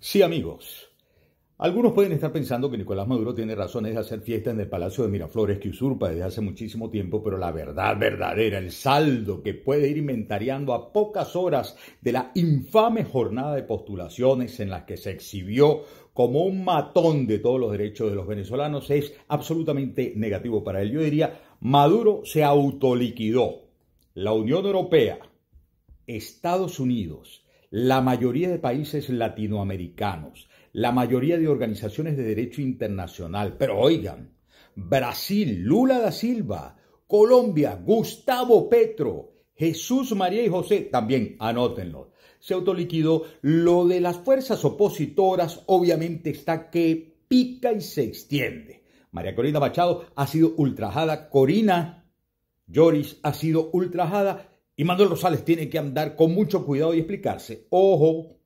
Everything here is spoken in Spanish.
Sí, amigos. Algunos pueden estar pensando que Nicolás Maduro tiene razones de hacer fiesta en el Palacio de Miraflores que usurpa desde hace muchísimo tiempo, pero la verdad verdadera, el saldo que puede ir inventariando a pocas horas de la infame jornada de postulaciones en las que se exhibió como un matón de todos los derechos de los venezolanos es absolutamente negativo para él. Yo diría, Maduro se autoliquidó. La Unión Europea, Estados Unidos, la mayoría de países latinoamericanos, la mayoría de organizaciones de derecho internacional, pero oigan, Brasil, Lula da Silva, Colombia, Gustavo Petro, Jesús, María y José, también anótenlo. Se autoliquidó. Lo de las fuerzas opositoras obviamente está que pica y se extiende. María Corina Machado ha sido ultrajada, Corina Lloris ha sido ultrajada y Manuel Rosales tiene que andar con mucho cuidado y explicarse. Ojo,